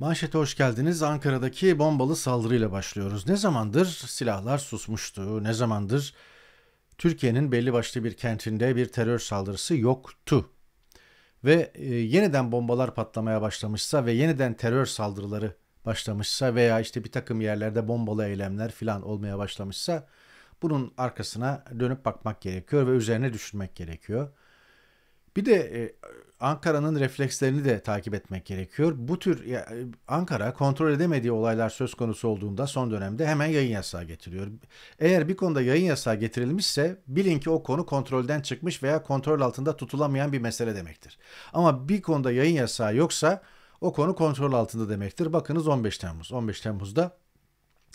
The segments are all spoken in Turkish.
Manşete hoş geldiniz. Ankara'daki bombalı saldırıyla başlıyoruz. Ne zamandır silahlar susmuştu, ne zamandır Türkiye'nin belli başlı bir kentinde bir terör saldırısı yoktu. Ve e, yeniden bombalar patlamaya başlamışsa ve yeniden terör saldırıları başlamışsa veya işte bir takım yerlerde bombalı eylemler filan olmaya başlamışsa bunun arkasına dönüp bakmak gerekiyor ve üzerine düşünmek gerekiyor. Bir de e, Ankara'nın reflekslerini de takip etmek gerekiyor. Bu tür e, Ankara kontrol edemediği olaylar söz konusu olduğunda son dönemde hemen yayın yasağı getiriyor. Eğer bir konuda yayın yasağı getirilmişse bilin ki o konu kontrolden çıkmış veya kontrol altında tutulamayan bir mesele demektir. Ama bir konuda yayın yasağı yoksa o konu kontrol altında demektir. Bakınız 15 Temmuz. 15 Temmuz'da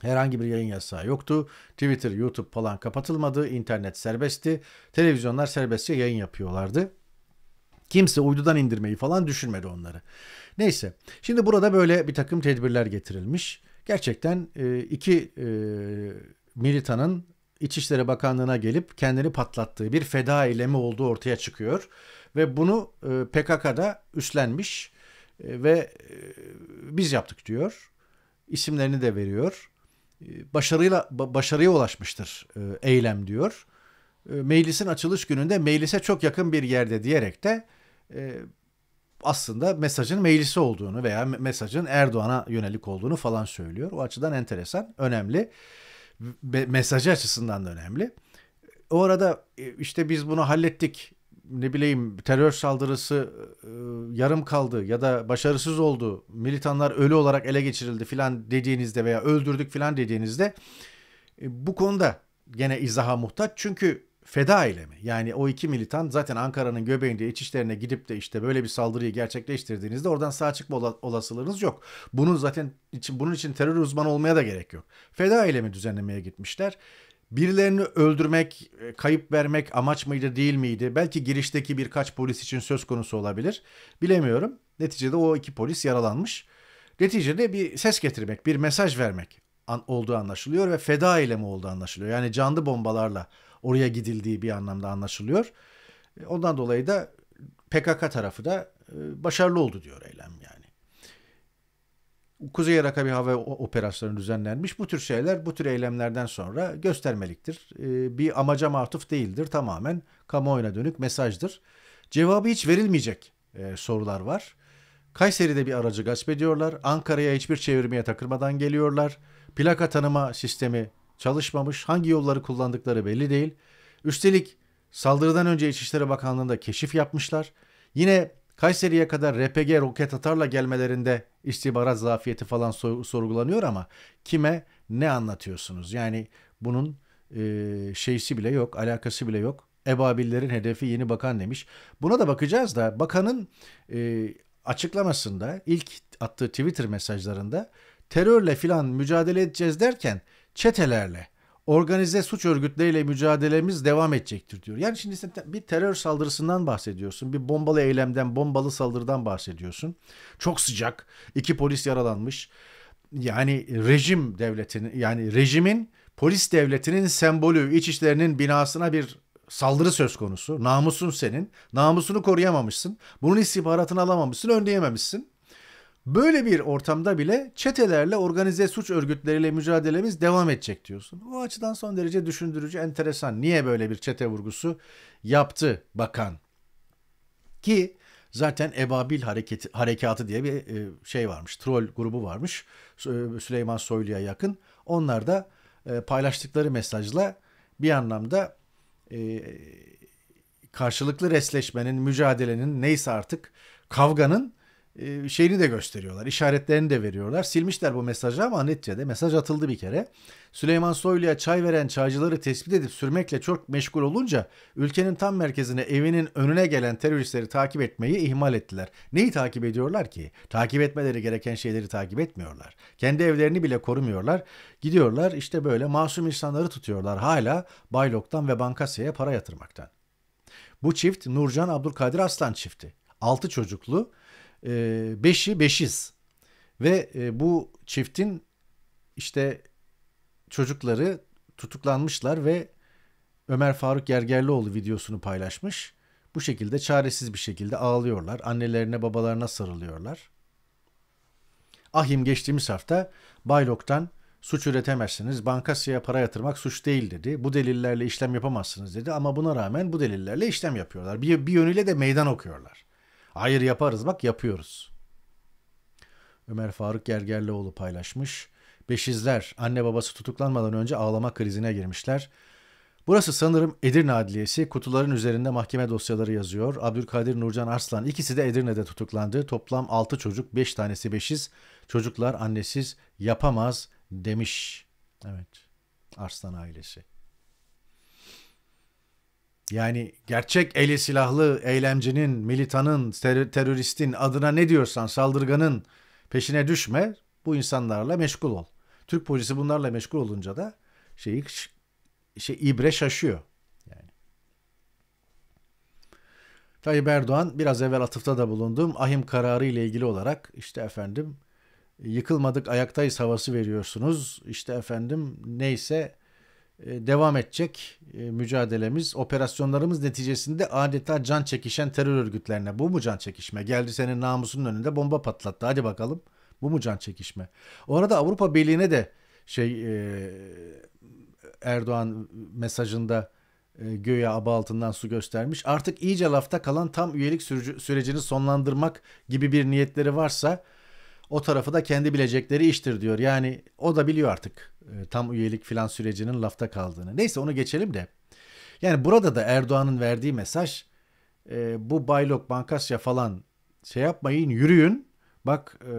Herhangi bir yayın yasağı yoktu. Twitter, YouTube falan kapatılmadı. İnternet serbestti. Televizyonlar serbestçe yayın yapıyorlardı. Kimse uydudan indirmeyi falan düşünmedi onları. Neyse şimdi burada böyle bir takım tedbirler getirilmiş. Gerçekten e, iki e, militanın İçişleri Bakanlığı'na gelip kendini patlattığı bir feda eylemi olduğu ortaya çıkıyor. Ve bunu e, PKK'da üstlenmiş ve biz yaptık diyor. İsimlerini de veriyor. başarıyla Başarıya ulaşmıştır eylem diyor. meclisin açılış gününde meclise çok yakın bir yerde diyerek de e, aslında mesajın meclise olduğunu veya mesajın Erdoğan'a yönelik olduğunu falan söylüyor. O açıdan enteresan, önemli. Be, mesajı açısından da önemli. O arada e, işte biz bunu hallettik. Ne bileyim terör saldırısı e, yarım kaldı ya da başarısız oldu. Militanlar ölü olarak ele geçirildi filan dediğinizde veya öldürdük filan dediğinizde e, bu konuda gene izaha muhtaç. Çünkü feda eylemi. Yani o iki militan zaten Ankara'nın göbeğinde iç işlerine gidip de işte böyle bir saldırıyı gerçekleştirdiğinizde oradan sağ çıkma olasılığınız yok. Bunun zaten için bunun için terör uzmanı olmaya da gerek yok. Feda eylemi düzenlemeye gitmişler. Birilerini öldürmek, e, kayıp vermek amaç mıydı değil miydi? Belki girişteki birkaç polis için söz konusu olabilir. Bilemiyorum. Neticede o iki polis yaralanmış. Neticede bir ses getirmek, bir mesaj vermek olduğu anlaşılıyor ve feda eylemi olduğu anlaşılıyor. Yani canlı bombalarla oraya gidildiği bir anlamda anlaşılıyor. E, ondan dolayı da PKK tarafı da e, başarılı oldu diyor eylem yani. Kuzey Irak'a bir hava operasyonu düzenlenmiş. Bu tür şeyler, bu tür eylemlerden sonra göstermeliktir. E, bir amaca matuf değildir. Tamamen kamuoyuna dönük mesajdır. Cevabı hiç verilmeyecek sorular var. Kayseri'de bir aracı gasp ediyorlar. Ankara'ya hiçbir çevirmeye takılmadan geliyorlar. Plaka tanıma sistemi çalışmamış, hangi yolları kullandıkları belli değil. Üstelik saldırıdan önce İçişleri Bakanlığı'nda keşif yapmışlar. Yine Kayseri'ye kadar RPG roket atarla gelmelerinde istihbarat zafiyeti falan sorgulanıyor ama kime ne anlatıyorsunuz? Yani bunun e, şeysi bile yok, alakası bile yok. Ebabillerin hedefi yeni bakan demiş. Buna da bakacağız da bakanın e, açıklamasında ilk attığı Twitter mesajlarında terörle filan mücadele edeceğiz derken çetelerle, organize suç örgütleriyle mücadelemiz devam edecektir diyor. Yani şimdi sen bir terör saldırısından bahsediyorsun. Bir bombalı eylemden, bombalı saldırıdan bahsediyorsun. Çok sıcak. iki polis yaralanmış. Yani rejim devletinin yani rejimin polis devletinin sembolü iç işlerinin binasına bir saldırı söz konusu. Namusun senin. Namusunu koruyamamışsın. Bunun istihbaratını alamamışsın, önleyememişsin. Böyle bir ortamda bile çetelerle organize suç örgütleriyle mücadelemiz devam edecek diyorsun. O açıdan son derece düşündürücü, enteresan. Niye böyle bir çete vurgusu yaptı bakan? Ki zaten Ebabil hareketi, Harekatı diye bir e, şey varmış, troll grubu varmış e, Süleyman Soylu'ya yakın. Onlar da e, paylaştıkları mesajla bir anlamda karşılıklı resleşmenin, mücadelenin neyse artık kavganın ee, şeyini de gösteriyorlar. işaretlerini de veriyorlar. Silmişler bu mesajı ama neticede mesaj atıldı bir kere. Süleyman Soylu'ya çay veren çaycıları tespit edip sürmekle çok meşgul olunca ülkenin tam merkezine evinin önüne gelen teröristleri takip etmeyi ihmal ettiler. Neyi takip ediyorlar ki? Takip etmeleri gereken şeyleri takip etmiyorlar. Kendi evlerini bile korumuyorlar. Gidiyorlar işte böyle masum insanları tutuyorlar hala Baylok'tan ve Bankasya'ya para yatırmaktan. Bu çift Nurcan Abdülkadir Aslan çifti. 6 çocuklu ee, beşi beşiz. Ve e, bu çiftin işte çocukları tutuklanmışlar ve Ömer Faruk Gergerlioğlu videosunu paylaşmış. Bu şekilde çaresiz bir şekilde ağlıyorlar. Annelerine babalarına sarılıyorlar. Ahim geçtiğimiz hafta Baylok'tan suç üretemezsiniz. Bankasya para yatırmak suç değil dedi. Bu delillerle işlem yapamazsınız dedi. Ama buna rağmen bu delillerle işlem yapıyorlar. Bir, bir yönüyle de meydan okuyorlar. Hayır yaparız bak yapıyoruz. Ömer Faruk Gergerlioğlu paylaşmış. Beşizler anne babası tutuklanmadan önce ağlama krizine girmişler. Burası sanırım Edirne Adliyesi. Kutuların üzerinde mahkeme dosyaları yazıyor. Abdülkadir Nurcan Arslan ikisi de Edirne'de tutuklandı. Toplam 6 çocuk 5 tanesi beşiz. Çocuklar annesiz yapamaz demiş. Evet Arslan ailesi. Yani gerçek eli silahlı eylemcinin, militanın, ter- teröristin adına ne diyorsan saldırganın peşine düşme. Bu insanlarla meşgul ol. Türk polisi bunlarla meşgul olunca da şeyi şey ibre şaşıyor. Yani. Tayyip Erdoğan biraz evvel atıfta da bulunduğum Ahim kararı ile ilgili olarak işte efendim yıkılmadık ayaktayız havası veriyorsunuz. İşte efendim neyse e, devam edecek e, mücadelemiz, operasyonlarımız neticesinde adeta can çekişen terör örgütlerine. Bu mu can çekişme? Geldi senin namusunun önünde bomba patlattı. Hadi bakalım. Bu mu can çekişme? O arada Avrupa Birliği'ne de şey e, Erdoğan mesajında göğe aba altından su göstermiş. Artık iyice lafta kalan tam üyelik sürecini sonlandırmak gibi bir niyetleri varsa o tarafı da kendi bilecekleri iştir diyor. Yani o da biliyor artık e, tam üyelik filan sürecinin lafta kaldığını. Neyse onu geçelim de. Yani burada da Erdoğan'ın verdiği mesaj e, bu baylok bankasya falan şey yapmayın yürüyün. Bak e,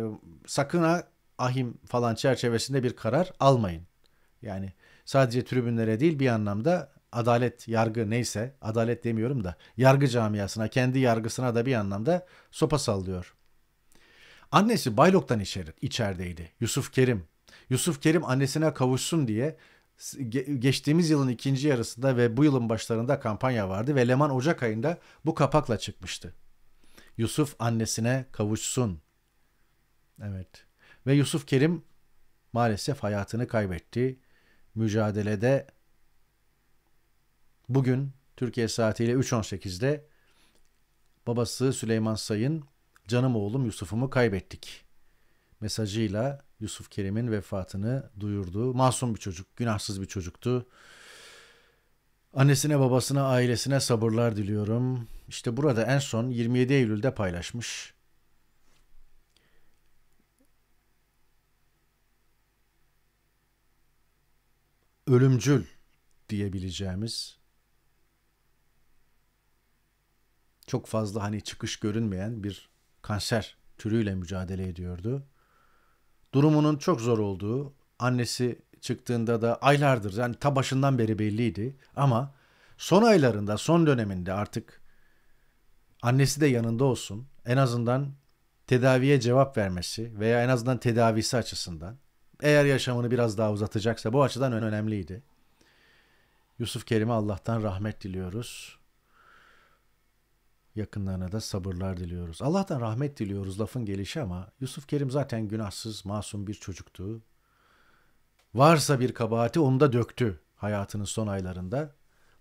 sakın ha ahim falan çerçevesinde bir karar almayın. Yani sadece tribünlere değil bir anlamda adalet, yargı neyse adalet demiyorum da yargı camiasına, kendi yargısına da bir anlamda sopa sallıyor. Annesi Baylok'tan içeri, içerideydi. Yusuf Kerim. Yusuf Kerim annesine kavuşsun diye geçtiğimiz yılın ikinci yarısında ve bu yılın başlarında kampanya vardı ve Leman Ocak ayında bu kapakla çıkmıştı. Yusuf annesine kavuşsun. Evet. Ve Yusuf Kerim maalesef hayatını kaybetti. Mücadelede bugün Türkiye saatiyle 3.18'de babası Süleyman Say'ın canım oğlum Yusuf'umu kaybettik mesajıyla Yusuf Kerim'in vefatını duyurdu. Masum bir çocuk, günahsız bir çocuktu. Annesine, babasına, ailesine sabırlar diliyorum. İşte burada en son 27 Eylül'de paylaşmış. Ölümcül diyebileceğimiz çok fazla hani çıkış görünmeyen bir kanser türüyle mücadele ediyordu. Durumunun çok zor olduğu, annesi çıktığında da aylardır yani ta başından beri belliydi ama son aylarında, son döneminde artık annesi de yanında olsun. En azından tedaviye cevap vermesi veya en azından tedavisi açısından eğer yaşamını biraz daha uzatacaksa bu açıdan önemliydi. Yusuf Kerim'e Allah'tan rahmet diliyoruz. Yakınlarına da sabırlar diliyoruz. Allah'tan rahmet diliyoruz lafın gelişi ama Yusuf Kerim zaten günahsız, masum bir çocuktu. Varsa bir kabahati onu da döktü hayatının son aylarında.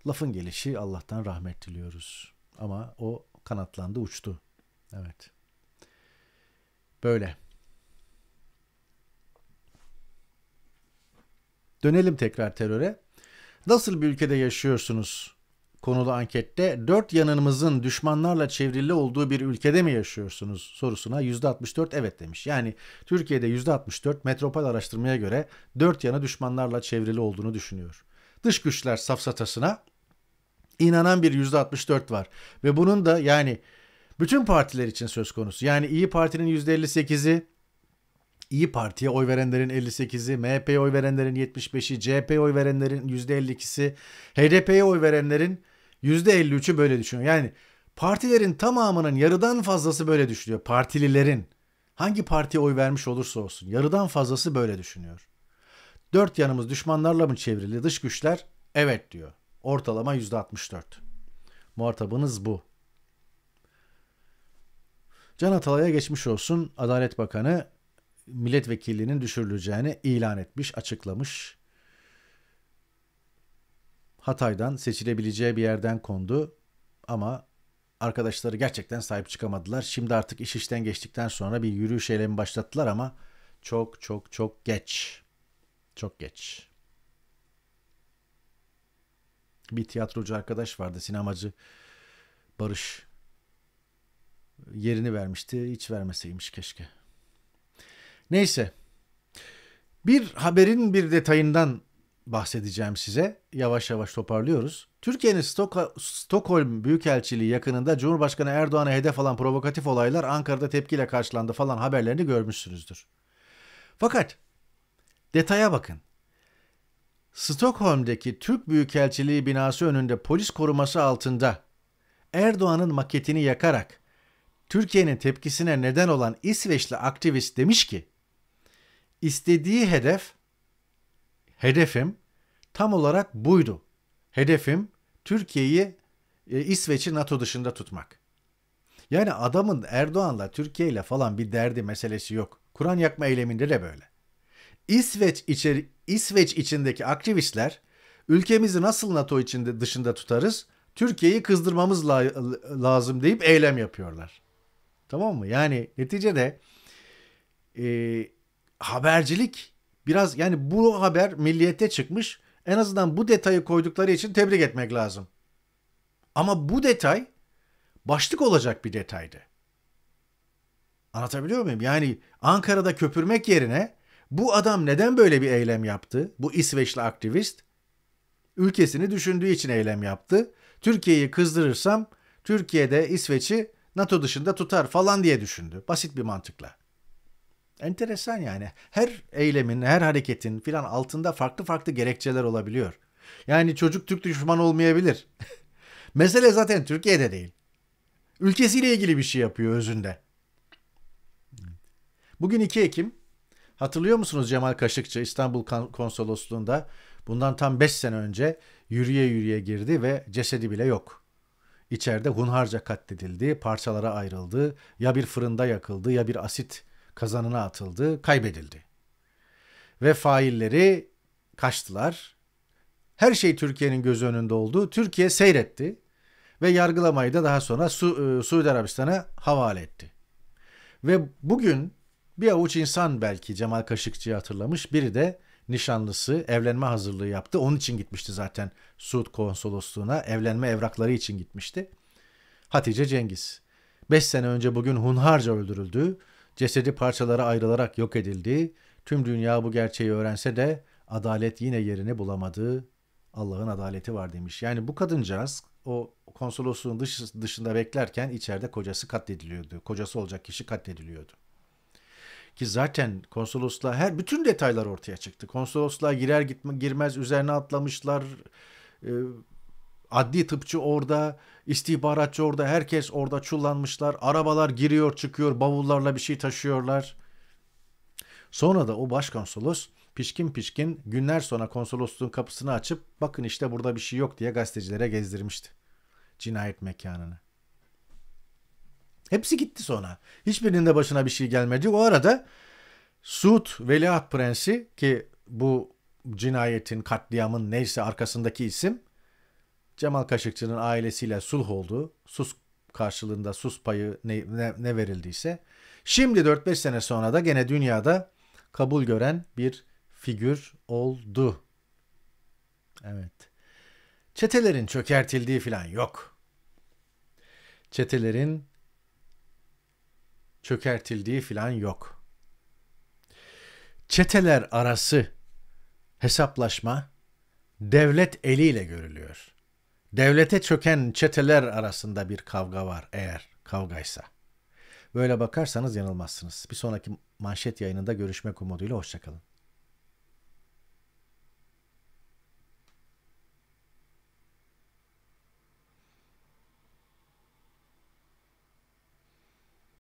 Lafın gelişi Allah'tan rahmet diliyoruz. Ama o kanatlandı uçtu. Evet. Böyle. Dönelim tekrar teröre. Nasıl bir ülkede yaşıyorsunuz? konulu ankette dört yanımızın düşmanlarla çevrili olduğu bir ülkede mi yaşıyorsunuz sorusuna %64 evet demiş. Yani Türkiye'de %64 metropol araştırmaya göre dört yana düşmanlarla çevrili olduğunu düşünüyor. Dış güçler safsatasına inanan bir %64 var ve bunun da yani bütün partiler için söz konusu. Yani İyi Parti'nin %58'i, İyi Parti'ye oy verenlerin 58'i, MHP'ye oy verenlerin 75'i, CHP'ye oy verenlerin %52'si, HDP'ye oy verenlerin %53'ü böyle düşünüyor. Yani partilerin tamamının yarıdan fazlası böyle düşünüyor. Partililerin hangi partiye oy vermiş olursa olsun yarıdan fazlası böyle düşünüyor. Dört yanımız düşmanlarla mı çevrili dış güçler? Evet diyor. Ortalama %64. Muhatabınız bu. Can Atalay'a geçmiş olsun. Adalet Bakanı milletvekilliğinin düşürüleceğini ilan etmiş, açıklamış. Hatay'dan seçilebileceği bir yerden kondu ama arkadaşları gerçekten sahip çıkamadılar. Şimdi artık iş işten geçtikten sonra bir yürüyüş eylemi başlattılar ama çok çok çok geç. Çok geç. Bir tiyatrocu arkadaş vardı sinemacı Barış. Yerini vermişti. Hiç vermeseymiş keşke. Neyse. Bir haberin bir detayından bahsedeceğim size. Yavaş yavaş toparlıyoruz. Türkiye'nin Stok Stockholm Büyükelçiliği yakınında Cumhurbaşkanı Erdoğan'a hedef alan provokatif olaylar Ankara'da tepkiyle karşılandı falan haberlerini görmüşsünüzdür. Fakat detaya bakın. Stockholm'deki Türk Büyükelçiliği binası önünde polis koruması altında Erdoğan'ın maketini yakarak Türkiye'nin tepkisine neden olan İsveçli aktivist demiş ki istediği hedef Hedefim tam olarak buydu. Hedefim Türkiye'yi e, İsveç'i NATO dışında tutmak. Yani adamın Erdoğan'la Türkiye ile falan bir derdi meselesi yok. Kur'an yakma eyleminde de böyle. İsveç içeri İsveç içindeki aktivistler ülkemizi nasıl NATO içinde dışında tutarız? Türkiye'yi kızdırmamız la lazım deyip eylem yapıyorlar. Tamam mı? Yani neticede e, habercilik Biraz yani bu haber milliyette çıkmış. En azından bu detayı koydukları için tebrik etmek lazım. Ama bu detay başlık olacak bir detaydı. Anlatabiliyor muyum? Yani Ankara'da köpürmek yerine bu adam neden böyle bir eylem yaptı? Bu İsveçli aktivist ülkesini düşündüğü için eylem yaptı. Türkiye'yi kızdırırsam Türkiye'de İsveç'i NATO dışında tutar falan diye düşündü. Basit bir mantıkla. Enteresan yani. Her eylemin, her hareketin filan altında farklı farklı gerekçeler olabiliyor. Yani çocuk Türk düşmanı olmayabilir. Mesele zaten Türkiye'de değil. Ülkesiyle ilgili bir şey yapıyor özünde. Bugün 2 Ekim. Hatırlıyor musunuz Cemal Kaşıkçı İstanbul Konsolosluğu'nda bundan tam 5 sene önce yürüye yürüye girdi ve cesedi bile yok. İçeride hunharca katledildi, parçalara ayrıldı, ya bir fırında yakıldı ya bir asit kazanına atıldı, kaybedildi. Ve failleri kaçtılar. Her şey Türkiye'nin göz önünde oldu. Türkiye seyretti ve yargılamayı da daha sonra Su e, Suudi Arabistan'a havale etti. Ve bugün bir avuç insan belki Cemal Kaşıkçı'yı hatırlamış. Biri de nişanlısı evlenme hazırlığı yaptı. Onun için gitmişti zaten Suud konsolosluğuna. Evlenme evrakları için gitmişti. Hatice Cengiz. beş sene önce bugün hunharca öldürüldü. Cesedi parçalara ayrılarak yok edildi. Tüm dünya bu gerçeği öğrense de adalet yine yerini bulamadı. Allah'ın adaleti var demiş. Yani bu kadıncağız o konsolosluğun dış, dışında beklerken içeride kocası katlediliyordu. Kocası olacak kişi katlediliyordu. Ki zaten konsolosluğa her bütün detaylar ortaya çıktı. Konsolosluğa girer gitme, girmez üzerine atlamışlar. E, Adli tıpçı orada, istihbaratçı orada, herkes orada çullanmışlar. Arabalar giriyor çıkıyor, bavullarla bir şey taşıyorlar. Sonra da o başkonsolos pişkin pişkin günler sonra konsolosluğun kapısını açıp bakın işte burada bir şey yok diye gazetecilere gezdirmişti. Cinayet mekanını. Hepsi gitti sonra. Hiçbirinin de başına bir şey gelmedi. O arada Suud Veliaht Prensi ki bu cinayetin, katliamın neyse arkasındaki isim Cemal Kaşıkçı'nın ailesiyle sulh oldu. Sus karşılığında sus payı ne, ne, ne verildiyse. Şimdi 4-5 sene sonra da gene dünyada kabul gören bir figür oldu. Evet. Çetelerin çökertildiği falan yok. Çetelerin çökertildiği falan yok. Çeteler arası hesaplaşma devlet eliyle görülüyor devlete çöken çeteler arasında bir kavga var eğer kavgaysa. Böyle bakarsanız yanılmazsınız. Bir sonraki manşet yayınında görüşmek umuduyla hoşçakalın.